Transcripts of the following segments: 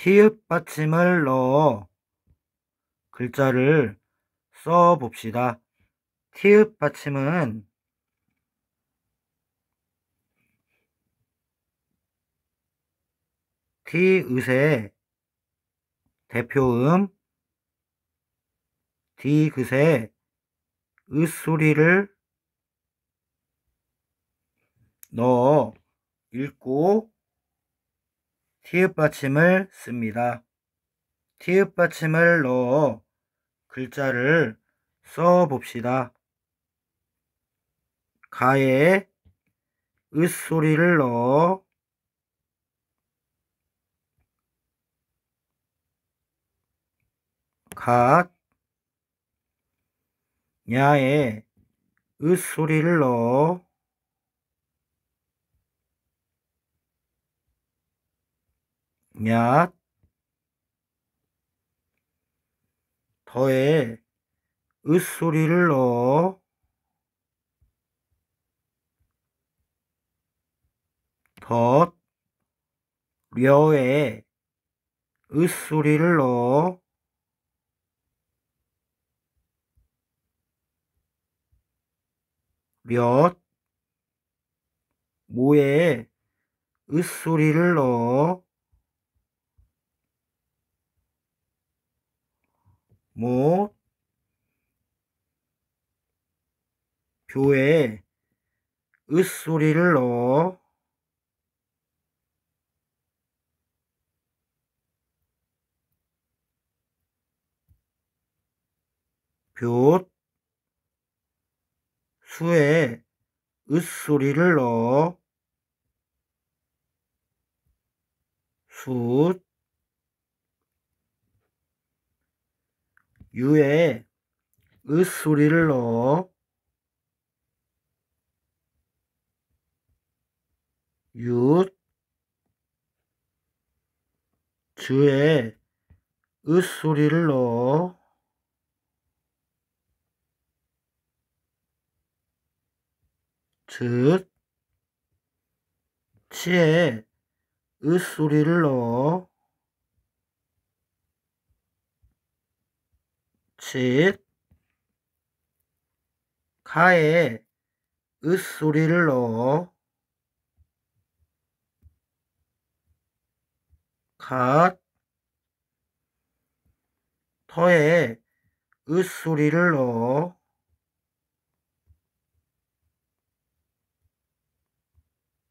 티읕 받침을 넣어 글자를 써 봅시다. 티읕 받침은 티읕의 대표음 디귿의 읒소리를 넣어 읽고 티읕 받침을 씁니다. 티읕 받침을 넣어 글자를 써 봅시다. 가에 으 소리를 넣어 갓 야에 으 소리를 넣어 야 더에 으소리를 넣어 덧 려에 으소리를 넣어 몇 모에 으소리를 넣어 뭐 교에 으소리를 넣어 볏 수에 으소리를 넣어 숫 유에 으 소리를 넣어 윷 주에 으 소리를 넣어 즉 치에 으 소리를 넣어 셋 가에 으 소리를 넣어 갓 터에 으 소리를 넣어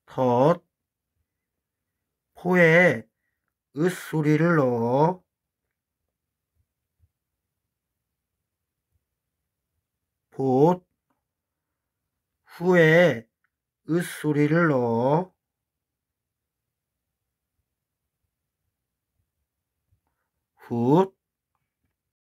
덧 포에 으 소리를 넣어 곧 후에 읒소리를 넣어 훗